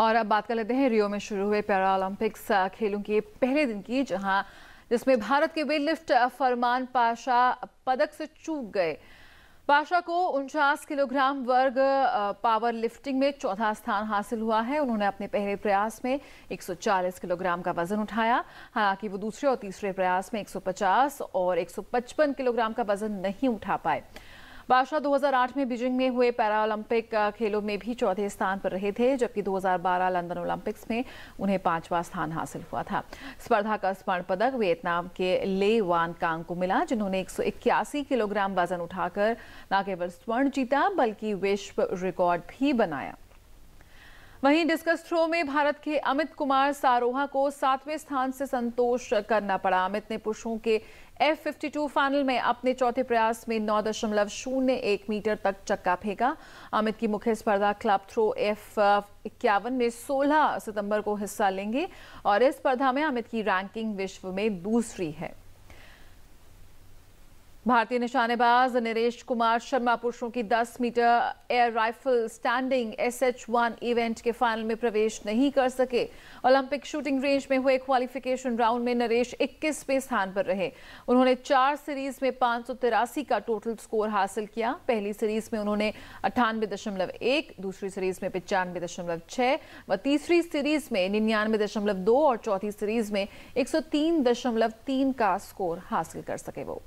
और अब बात कर लेते हैं रियो में शुरू हुए पैरालंपिक्स खेलों के पहले दिन की जहां जिसमें भारत के वेटलिफ्ट फरमान पाशा पदक से चूक गए पाशा को उनचास किलोग्राम वर्ग पावर लिफ्टिंग में चौथा स्थान हासिल हुआ है उन्होंने अपने पहले प्रयास में 140 किलोग्राम का वजन उठाया हालांकि वो दूसरे और तीसरे प्रयास में 150 और 155 किलोग्राम का वजन नहीं उठा पाए बादशाह 2008 में बीजिंग में हुए पैरालंपिक खेलों में भी चौथे स्थान पर रहे थे जबकि 2012 लंदन ओलंपिक्स में उन्हें पांचवा स्थान हासिल हुआ था स्पर्धा का स्वर्ण पदक वियतनाम के ले वान कांग को मिला जिन्होंने एक किलोग्राम वजन उठाकर न केवल स्वर्ण जीता बल्कि विश्व रिकॉर्ड भी बनाया वहीं डिस्कस थ्रो में भारत के अमित कुमार सारोहा को सातवें स्थान से संतोष करना पड़ा अमित ने पुरुषों के एफ फिफ्टी टू फाइनल में अपने चौथे प्रयास में नौ दशमलव शून्य एक मीटर तक चक्का फेंका अमित की मुख्य स्पर्धा क्लब थ्रो एफ इक्यावन में 16 सितंबर को हिस्सा लेंगे और इस स्पर्धा में अमित की रैंकिंग विश्व में दूसरी है भारतीय निशानेबाज नरेश कुमार शर्मा पुरुषों की 10 meter air rifle standing SH one event के फाइनल में प्रवेश नहीं कर सके ओलंपिक शूटिंग रेंज में हुए क्वालिफिकेशन राउंड में नरेश 21वें स्थान पर रहे उन्होंने चार सीरीज में पांच का टोटल स्कोर हासिल किया पहली सीरीज में उन्होंने अट्ठानवे दशमलव एक दूसरी सीरीज में पचानवे दशमलव व तीसरी सीरीज में निन्यानवे दशमलव दो और चौथी सीरीज में एक सौ तीन दशमलव तीन का स्कोर हासिल कर सके वो